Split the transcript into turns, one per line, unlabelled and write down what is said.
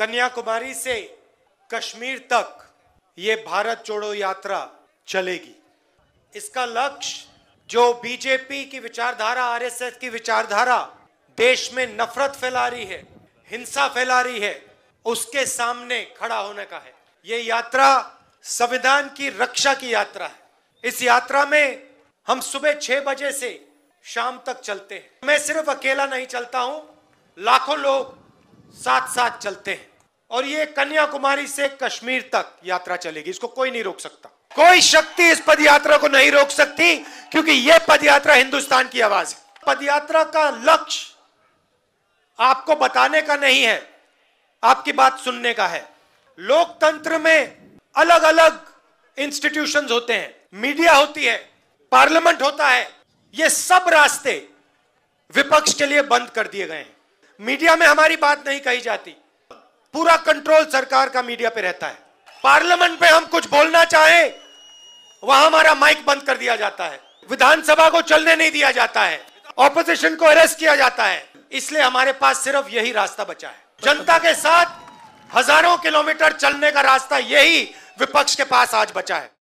कन्याकुमारी से कश्मीर तक ये भारत जोड़ो यात्रा चलेगी इसका लक्ष्य जो बीजेपी की विचारधारा आरएसएस की विचारधारा देश में नफरत फैला रही है हिंसा फैला रही है उसके सामने खड़ा होने का है ये यात्रा संविधान की रक्षा की यात्रा है इस यात्रा में हम सुबह छह बजे से शाम तक चलते हैं मैं सिर्फ अकेला नहीं चलता हूं लाखों लोग साथ साथ चलते हैं और ये कन्याकुमारी से कश्मीर तक यात्रा चलेगी इसको कोई नहीं रोक सकता कोई शक्ति इस पद यात्रा को नहीं रोक सकती क्योंकि यह पद हिंदुस्तान की आवाज है पद का लक्ष्य आपको बताने का नहीं है आपकी बात सुनने का है लोकतंत्र में अलग अलग इंस्टीट्यूशन होते हैं मीडिया होती है पार्लियामेंट होता है ये सब रास्ते विपक्ष के लिए बंद कर दिए गए हैं मीडिया में हमारी बात नहीं कही जाती पूरा कंट्रोल सरकार का मीडिया पे रहता है पार्लियामेंट पे हम कुछ बोलना चाहें वहां हमारा माइक बंद कर दिया जाता है विधानसभा को चलने नहीं दिया जाता है ऑपोजिशन को अरेस्ट किया जाता है इसलिए हमारे पास सिर्फ यही रास्ता बचा है जनता के साथ हजारों किलोमीटर चलने का रास्ता यही विपक्ष के पास आज बचा है